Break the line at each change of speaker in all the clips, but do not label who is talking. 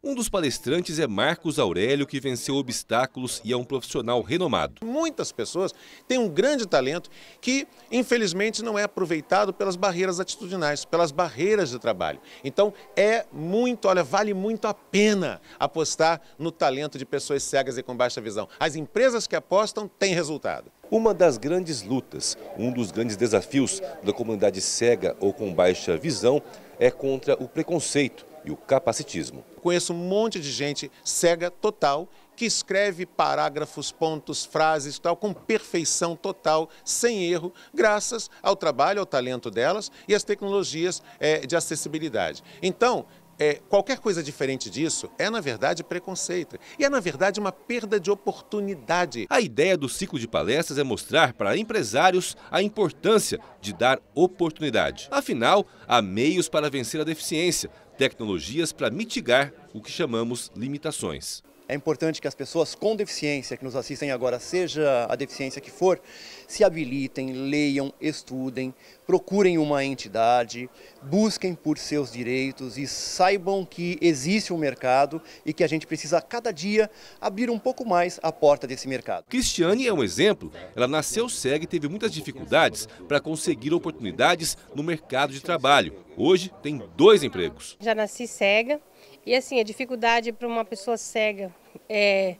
Um dos palestrantes é Marcos Aurélio, que venceu obstáculos e é um profissional renomado. Muitas pessoas têm um grande talento que, infelizmente, não é aproveitado pelas barreiras atitudinais, pelas barreiras de trabalho. Então, é muito, olha, vale muito a pena apostar no talento de pessoas cegas e com baixa visão. As empresas que apostam têm resultado. Uma das grandes lutas, um dos grandes desafios da comunidade
cega ou com baixa visão é contra o preconceito e o capacitismo.
Conheço um monte de gente cega total que escreve parágrafos, pontos, frases, tal, com perfeição total, sem erro, graças ao trabalho, ao talento delas e às tecnologias é, de acessibilidade. Então, é, qualquer coisa diferente disso é, na verdade, preconceito. E é, na verdade, uma perda de oportunidade. A ideia do
ciclo de palestras é mostrar para empresários a importância de dar oportunidade. Afinal, há meios para vencer a deficiência, tecnologias para mitigar o que
chamamos limitações. É importante que as pessoas com deficiência que nos assistem agora, seja a deficiência que for, se habilitem, leiam, estudem, procurem uma entidade, busquem por seus direitos e saibam que existe um mercado e que a gente precisa cada dia abrir um pouco mais a porta desse mercado. Cristiane
é um exemplo. Ela nasceu cega e teve muitas dificuldades para conseguir oportunidades no mercado de trabalho. Hoje tem dois empregos.
Já nasci cega e assim, a dificuldade para uma pessoa cega é,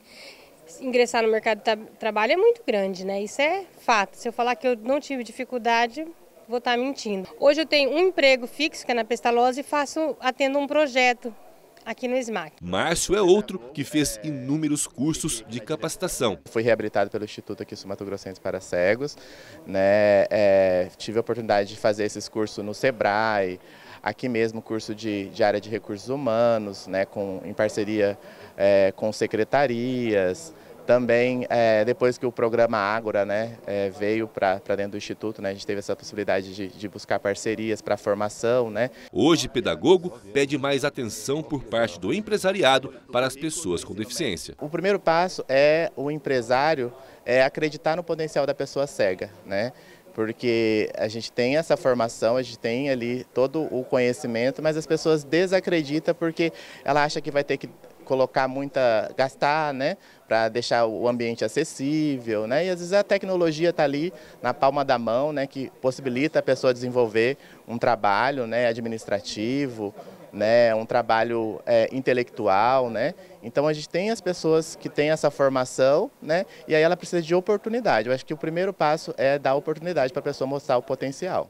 ingressar no mercado de trabalho é muito grande, né? Isso é fato. Se eu falar que eu não tive dificuldade, vou estar tá mentindo. Hoje eu tenho um emprego fixo, que é na Pestalozzi, e faço, atendo um projeto aqui no SMAC.
Márcio é outro que fez inúmeros cursos de capacitação. Fui reabilitado pelo Instituto aqui Sumato Mato Grossense para Cegos. Né? É, tive a oportunidade de fazer esses cursos no SEBRAE, aqui mesmo curso de, de área de recursos humanos, né? com, em parceria é, com secretarias. Também, é, depois que o programa Ágora né, é, veio para dentro do Instituto, né, a gente teve essa possibilidade de, de buscar parcerias para a formação. Né. Hoje, pedagogo pede mais atenção por parte do
empresariado para as pessoas com deficiência.
O primeiro passo é o empresário é acreditar no potencial da pessoa cega. Né porque a gente tem essa formação, a gente tem ali todo o conhecimento, mas as pessoas desacreditam porque ela acha que vai ter que colocar muita, gastar, né, para deixar o ambiente acessível, né, e às vezes a tecnologia está ali na palma da mão, né, que possibilita a pessoa desenvolver um trabalho, né, administrativo, né, um trabalho é, intelectual, né? Então a gente tem as pessoas que têm essa formação, né? E aí ela precisa de oportunidade. Eu acho que o primeiro passo é dar oportunidade para a pessoa mostrar o potencial.